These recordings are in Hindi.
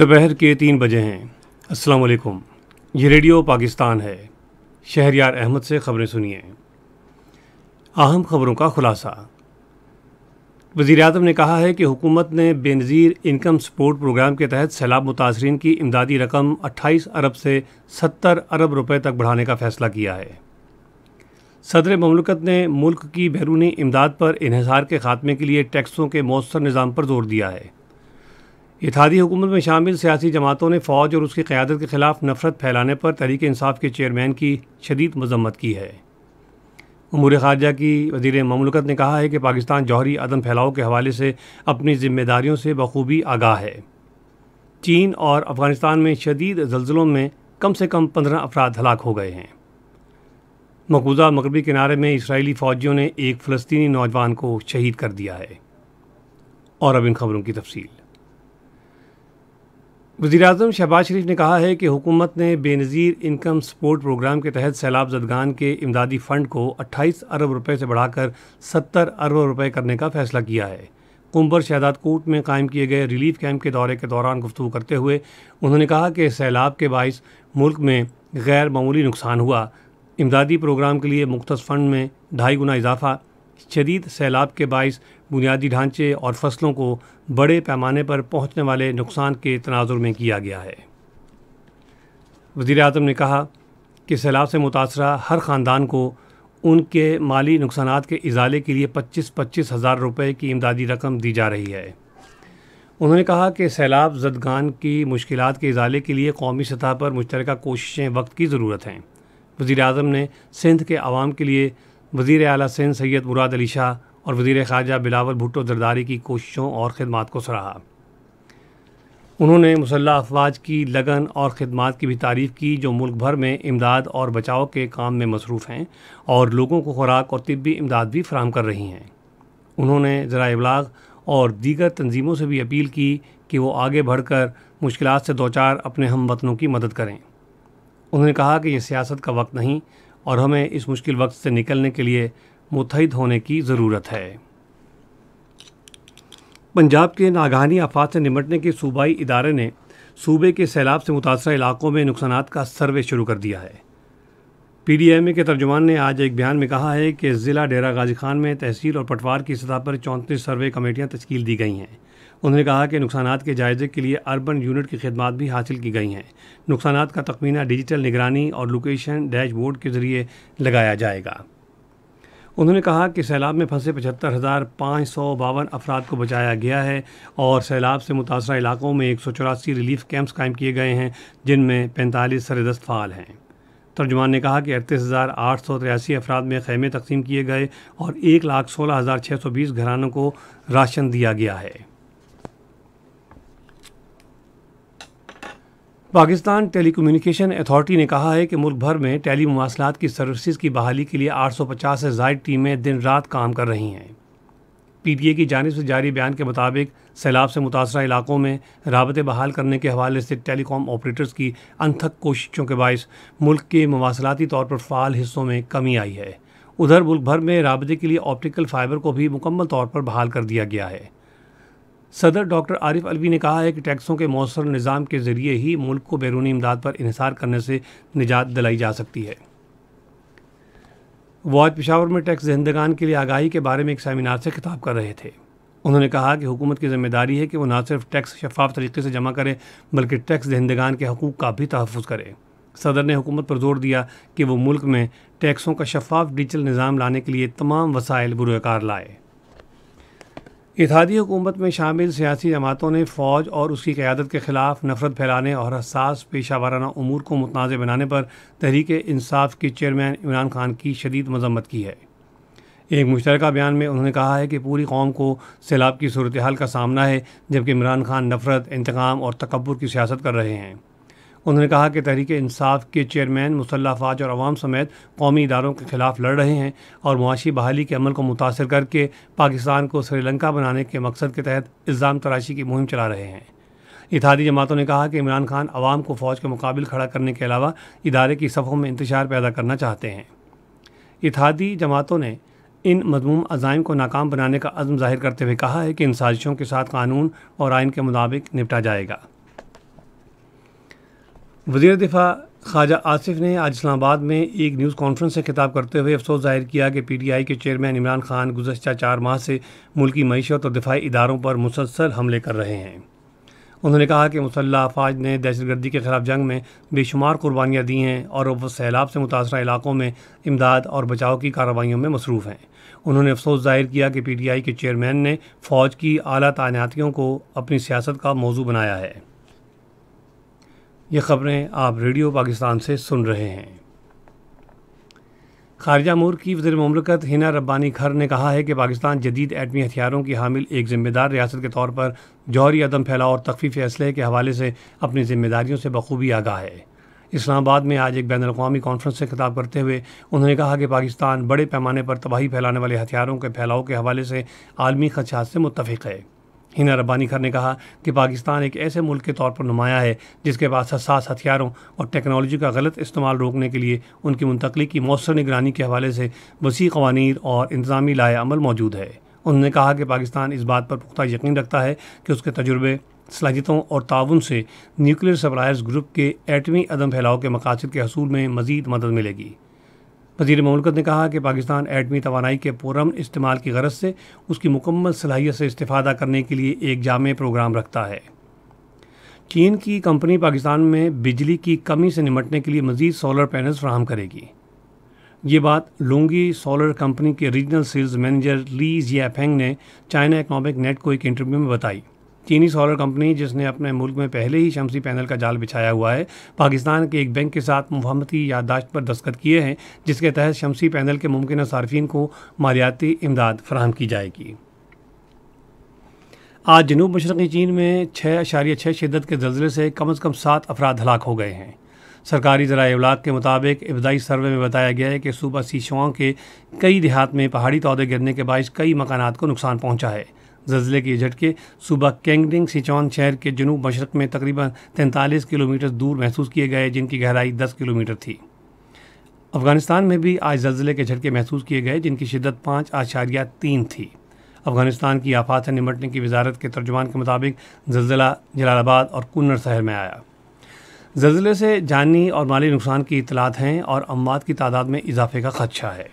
दोपहर के तीन बजे हैं अस्सलाम वालेकुम ये रेडियो पाकिस्तान है शहरयार अहमद से ख़बरें सुनिए अहम खबरों का खुलासा वज़ी अजम ने कहा है कि हुकूमत ने बेनज़ीर इनकम सपोर्ट प्रोग्राम के तहत सैलाब मुतासरीन की इमदादी रकम 28 अरब से 70 अरब रुपए तक बढ़ाने का फ़ैसला किया है सदर ममलकत ने मुल्क की बैरूनी इमदाद पर इहसार के ख़ात्मे के लिए टैक्सों के मौसर निज़ाम पर जोर दिया है इतिहादी हुकूमत में शामिल सियासी जमातों ने फ़ौज और उसकी क़्यादत के ख़िलाफ़ नफरत फैलाने पर तहरीक इंसाफ के चेयरमैन की शदीद मजम्मत की है उमूर खारजा की वजीर ममलकत ने कहा है कि पाकिस्तान जौहरी अदम फैलाव के हवाले से अपनी जिम्मेदारियों से बखूबी आगाह है चीन और अफगानिस्तान में शदीद जल्जलों में कम से कम पंद्रह अफराद हलाक हो गए हैं मकबूजा मगरबी किनारे में इसराइली फ़ौजियों ने एक फ़लस्तनी नौजवान को शहीद कर दिया है और अब इन खबरों की तफसील वज़ी अजम शहबाज शरीफ ने कहा है कि हुकूमत ने बेनज़ीर इनकम सपोर्ट प्रोग्राम के तहत सैलाब जदगान के इमदादी फ़ंड को 28 अरब रुपए से बढ़ाकर 70 अरब रुपए करने का फैसला किया है कुंबर शहदाद कोट में कायम किए गए रिलीफ कैंप के दौरे के दौरान गुफ्तु करते हुए उन्होंने कहा कि सैलाब के बायस मुल्क में गैर मामूली नुकसान हुआ इमदादी प्रोग्राम के लिए मुख्त फ़ंड में ढाई गुना इजाफा शदीद सैलाब के बायस बुनियादी ढांचे और फसलों को बड़े पैमाने पर पहुँचने वाले नुकसान के तनाजुर में किया गया है वजीर अजम ने कहा कि सैलाब से मुतासर हर ख़ानदान को उनके माली नुकसान के इजाले के लिए पच्चीस पच्चीस हज़ार रुपये की इमदादी रकम दी जा रही है उन्होंने कहा कि सैलाब जदगान की मुश्किल के इजाले के लिए कौमी सतह पर मुश्तर कोशिशें वक्त की ज़रूरत हैं वज़ी अजम ने सिंध के आवाम के लिए वजीर अली सिंह सैयद मुराद अली शाह और वजीर ख्वाजा बिलावल भुट्टो दरदारी की कोशिशों और ख़दमात को सराहा उन्होंने मुसल्ह अफवाज की लगन और ख़दमात की भी तारीफ़ की जो मुल्क भर में इमदाद और बचाव के काम में मसरूफ़ हैं और लोगों को खुराक और तबी इमदाद भी फराम कर रही हैं उन्होंने ज़रा इबलाग और दीगर तंजीमों से भी अपील की कि वो आगे बढ़ कर मुश्किल से दो चार अपने हम वतनों की मदद करें उन्होंने कहा कि यह सियासत का वक्त नहीं और हमें इस मुश्किल वक्त से निकलने के लिए मुतहद होने की ज़रूरत है पंजाब के नागहानी आफात से निमटने के सूबाई इदारे ने सूबे के सैलाब से मुतासर इलाकों में नुकसान का सर्वे शुरू कर दिया है पी डी एम ए के तर्जुमान ने आज एक बयान में कहा है कि ज़िला डेरा गाजी खान में तहसील और पटवार की सतह पर चौंतीस सर्वे कमेटियाँ तश्ील दी गई हैं उन्होंने कहा कि नुकसान के जायजे के लिए अर्बन यूनिट की खदमात भी हासिल की गई हैं नुकसान का तखमीना डिजिटल निगरानी और लोकेशन डैशबोर्ड के ज़रिए लगाया जाएगा उन्होंने कहा कि सैलाब में फंसे पचहत्तर हज़ार पाँच सौ बावन अफराद को बचाया गया है और सैलाब से मुतासर इलाकों में एक सौ चौरासी रिलीफ कैंप्स कायम किए गए हैं जिनमें पैंतालीस सरदस्त फाल हैं तर्जुमान ने कहा कि अड़तीस हज़ार आठ सौ तिरासी अफराद में खेमे तकसीम किए गए और एक लाख सोलह हज़ार छः सौ बीस घरानों को राशन दिया गया है पाकिस्तान टेलीकम्युनिकेशन अथॉरिटी ने कहा है कि मुल्क भर में टेली मवासलात की सर्विसेज की बहाली के लिए 850 से जायद टीमें दिन रात काम कर रही हैं पी टी ए की जानब से जारी बयान के मुताबिक सैलाब से मुतासर इलाकों में रबते बहाल करने के हवाले से टेलीकॉम ऑपरेटर्स की अनथक कोशिशों के बायस मुल्क के मवासलाती तौर पर फ़ाल हिस्सों में कमी आई है उधर मुल्क भर में रबते के लिए ऑप्टिकल फाइबर को भी मुकम्मल तौर पर बहाल कर दिया गया है सदर डॉक्टर आरिफ अलवी ने कहा है कि टैक्सों के मौसर निज़ाम के ज़रिए ही मुल्क को बैरूनी इमदाद पर इहसार करने से निजात दिलाई जा सकती है वो आज पिशावर में टैक्स जहंदगान के लिए आगाही के बारे में एक सेमिनार से खिताब कर रहे थे उन्होंने कहा कि हुकूमत की जिम्मेदारी है कि वह ना सिर्फ टैक्स शफाफ तरीके से जमा करें बल्कि टैक्स दहंदगान के हकूक़ का भी तहफ़ करें सदर ने हुकूमत पर जोर दिया कि वो मुल्क में टैक्सों का शफाफ डिजिटल निज़ाम लाने के लिए तमाम वसाइल बुरकार लाए इतिहादी हुकूमत में शामिल सियासी जमातों ने फ़ौज और उसकी क़्यादत के ख़िलाफ़ नफरत फैलाने और हसास पेशा वाराना अमूर को मुतनाज़ बनाने पर तहरीक इंसाफ के चेयरमैन इमरान खान की शदीद मजम्मत की है एक मुश्तर बयान में उन्होंने कहा है कि पूरी कौम को सैलाब की सूरत हाल का सामना है जबकि इमरान खान नफरत इंतकाम और तकबर की सियासत कर रहे हैं उन्होंने कहा कि तहरीक इंसाफ के चेयरमैन मुसल्ह फाज और आवाम समेत कौमी इदारों के खिलाफ लड़ रहे हैं और मुआशी बहाली के अमल को मुतासर करके पाकिस्तान को श्रीलंका बनाने के मकसद के तहत इल्ज़ाम तराशी की मुहिम चला रहे हैं इतिहादी जमातों ने कहा कि इमरान खान आवाम को फ़ौज के मुकाबले खड़ा करने के अलावा इदारे की सफ़ों में इंतजार पैदा करना चाहते हैं इतिहादी जमातों ने इन मजमूम अजाइम को नाकाम बनाने का अज़म जाहिर करते हुए कहा है कि इन साजिशों के साथ कानून और आयन के मुताबिक निपटा जाएगा वजीर दिफा ख्वाजा आसिफ ने आज इस्लामाबाद में एक न्यूज़ कॉन्फ्रेंस से खिताब करते हुए अफसोस जाहिर किया कि पी टी आई के चेयरमैन इमरान खान गुजशत चार माह से मुल्की मीशत और दिफाई इदारों पर मुसलसल हमले कर रहे हैं उन्होंने कहा कि मुसल्ह अफाज ने दहशतगर्दी के खिलाफ जंग में बेशुमार कुर्बानियाँ दी हैं और वह सैलाब से मुतासर इलाकों में इमदाद और बचाव की कार्रवाइयों में मसरूफ़ हैं उन्होंने अफसोस जाहिर किया कि पी टी आई के चेयरमैन ने फ़ौज की अली तैनातियों को अपनी सियासत का मौजू बनाया है ये खबरें आप रेडियो पाकिस्तान से सुन रहे हैं खारजा मुल्क की वजी ममलकत हिना रब्बानी खर ने कहा है कि पाकिस्तान जदीद एटमी हथियारों की हामिल एक जिम्मेदार रियासत के तौर पर जौहरी अदम फैलाव और तकफीफ फैसले के हवाले से अपनी जिम्मेदारियों से बखूबी आगाह है इस्लामाबाद में आज एक बैन अवी कॉन्फ्रेंस से खिताब करते हुए उन्होंने कहा कि पाकिस्तान बड़े पैमाने पर तबाही फैलाने वाले हथियारों के फैलाव के हवाले से आलमी खदशात से मुतफ़ है हिना रब्बानी खर ने कहा कि पाकिस्तान एक ऐसे मुल्क के तौर पर नुमाया है जिसके पास हसास हथियारों और टेक्नोलॉजी का गलत इस्तेमाल रोकने के लिए उनकी मुंतकली की मौसर निगरानी के हवाले से वसी कवानी और इंतजामी लाए अमल मौजूद है उन्होंने कहा कि पाकिस्तान इस बात पर पुख्ता यकीन रखता है कि उसके तजुर्बे सलाहियतों और ताउन से न्यूक्लियर सप्लायर्स ग्रुप के एटमी अदम फैलाव के मकासद के हसूल में मजीद मदद मिलेगी वजीर ममलकत ने कहा कि पाकिस्तान एटमी तोानाई के पुरम इस्तेमाल की गरज से उसकी मुकम्मल सलाहियत से इस्ता करने के लिए एक जाम प्रोग्राम रखता है चीन की कंपनी पाकिस्तान में बिजली की कमी से निमटने के लिए मज़ीद सोलर पैनल्स फ्राहम करेगी ये बात लुंगी सोलर कंपनी के regional sales manager Li Feng ने चाइना इकनॉमिक नेट को एक इंटरव्यू में बताई चीनी सोलर कंपनी जिसने अपने मुल्क में पहले ही शमसी पैनल का जाल बिछाया हुआ है पाकिस्तान के एक बैंक के साथ मुफामती याददाश्त पर दस्तखत किए हैं जिसके तहत शमसी पैनल के मुमकिन सार्फिन को मालियाती इमदाद फराहम की जाएगी आज जनूब मशरक़ी चीन में छः अशारिया छः शिदत के जल्जले से कम अज़ कम सात अफराद हलाक हो गए हैं सरकारी ज़रा इवलाद के मुताबिक इब्तदाई सर्वे में बताया गया है कि सूबा सीशुआ के कई देहात में पहाड़ी तोदे गिरने के बायस कई मकाना को नुकसान पहुँचा है जल्जले के झटके सुबह कैंगडिंग सिचौन शहर के जनूब मशरक में तकरीबन तैंतालीस किलोमीटर दूर महसूस किए गए जिनकी गहराई दस किलोमीटर थी अफगानिस्तान में भी आज जल्जले के झटके महसूस किए गए जिनकी शिदत पाँच आशारिया तीन थी अफगानिस्तान की आफात से निमटने की वजारत के तर्जुमान के मुताबिक जल्जला जलालाबाद और कन्नर शहर में आया जल्जले से जानी और माली नुकसान की इतलात हैं और अमवात की तादाद में इजाफे का खदशा है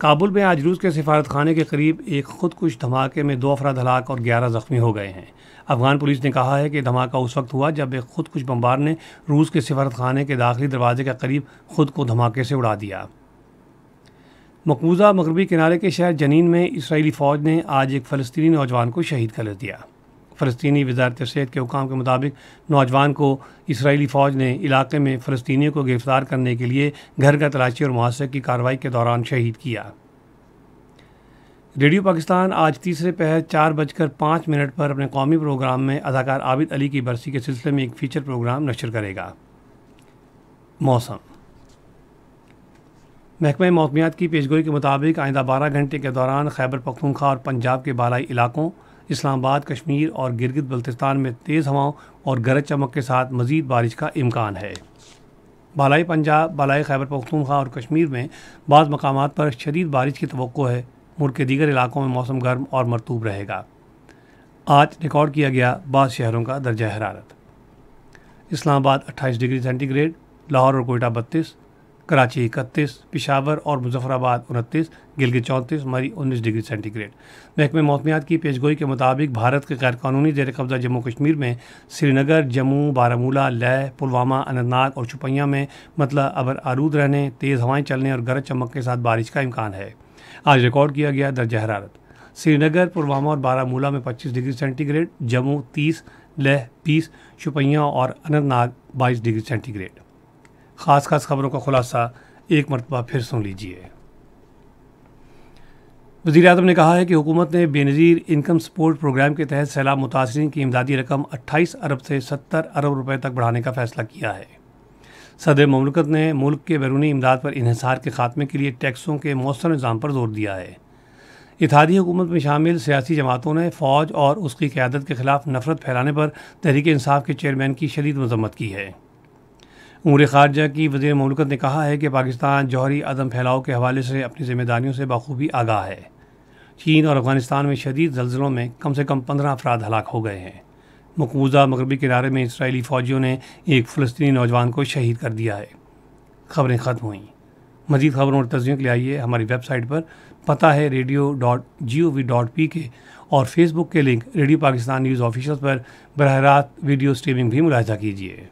काबुल में आज रूस के सिफारत खाने के करीब एक खुदकुश धमाके में दो अफराद हलाक और ग्यारह ज़ख्मी हो गए हैं अफगान पुलिस ने कहा है कि धमाका उस वक्त हुआ जब एक खुदकुश बम्बार ने रूस के सिफारत खाने के दाखिली दरवाजे के करीब खुद को धमाके से उड़ा दिया मकबूजा मगरबी किनारे के शहर जनीन में इसराइली फ़ौज ने आज एक फ़लस्तनी नौजवान को शहीद कर दिया फ़लस्तनी वजारत सेहत के हुकाम के मुताबिक नौजवान को इसराइली फ़ौज ने इलाके में फ़लस्तियों को गिरफ़्तार करने के लिए घर का तलाशी और मुहासे की कार्रवाई के दौरान शहीद किया रेडियो पाकिस्तान आज तीसरे पहर चार बजकर पाँच मिनट पर अपने कौमी प्रोग्राम में अदाकार आबिद अली की बरसी के सिलसिले में एक फ़ीचर प्रोग्राम नशर करेगा मौसम महकमा मौसमियात की पेशगोई के मुताबिक आइंदा बारह घंटे के दौरान खैबर पखतूनखा और पंजाब के बालाई इलाकों इस्लामाबाद कश्मीर और गिरगित बल्तिस्तान में तेज़ हवाओं और गरज चमक के साथ मजीद बारिश का इम्कान है बालाई पंजाब बालाई खैबर पख्तूनख्वा और कश्मीर में बाद मकाम पर शदीद बारिश की तो है मुल्क के दीगर इलाकों में मौसम गर्म और मरतूब रहेगा आज रिकॉर्ड किया गया बाद शहरों का दर्जा हरारत इस्लामाबाद 28 डिग्री सेंटीग्रेड लाहौर और कोयटा बत्तीस कराची इकतीस पिशावर और मुजफ्फराबाद उनतीस गिलगित चौंतीस मरी उन्नीस डिग्री सेंटीग्रेड महकमे मौसमियात की पेशगोई के मुताबिक भारत के गैरकानूनी जेर कब्ज़ा जम्मू कश्मीर में श्रीनगर जम्मू बारामूला लह पुलवामा अनंतनाग और छुपैया में मतलब अबर आरूद रहने तेज़ हवाएं चलने और गरज चमक के साथ बारिश का इम्कान है आज रिकॉर्ड किया गया दर्ज हरारत श्रीनगर पुलवामा और बारामूला में पच्चीस डिग्री सेंटीग्रेड जम्मू तीस लह बीस छुपैया और अनंतनाग बाईस डिग्री सेंटीग्रेड ख़ास ख़ास खबरों का खुलासा एक मरतबा फिर सुन लीजिए वजीर अजम ने कहा है कि हुकूमत ने बेनज़ीर इनकम सपोर्ट प्रोग्राम के तहत सैलाब मुतासरी की इमदादी रकम 28 अरब से 70 अरब रुपए तक बढ़ाने का फैसला किया है सदर ममलकत ने मुल्क के बैरूनी इमदाद पर इहसार के खात्मे के लिए टैक्सों के मौसम निज़ाम पर जोर दिया है इतिहादी हुकूमत में शामिल सियासी जमातों ने फ़ौज और उसकी क्यादत के खिलाफ नफरत फैलाने पर तहरीक इंसाफ के चेयरमैन की शदीद मजम्मत की है उम्र खारजा की वजीर ममलकत ने कहा है कि पाकिस्तान जौहरी अदम फैलाव के हवाले से अपनी जिम्मेदारियों से बखूबी आगाह है चीन और अफगानिस्तान में शदीद जलजिलों में कम से कम पंद्रह अफराद हलाक हो गए हैं मकबूजा मगरबी किनारे में इसराइली फ़ौजियों ने एक फ़लस्तनी नौजवान को शहीद कर दिया है खबरें ख़त्म हुई मजीद खबरों और तजियों के लिए आइए हमारी वेबसाइट पर पता है radio dot G O V dot P K और फेसबुक के link radio Pakistan news official पर बरह रात वीडियो स्ट्रीमिंग भी मुलाजा कीजिए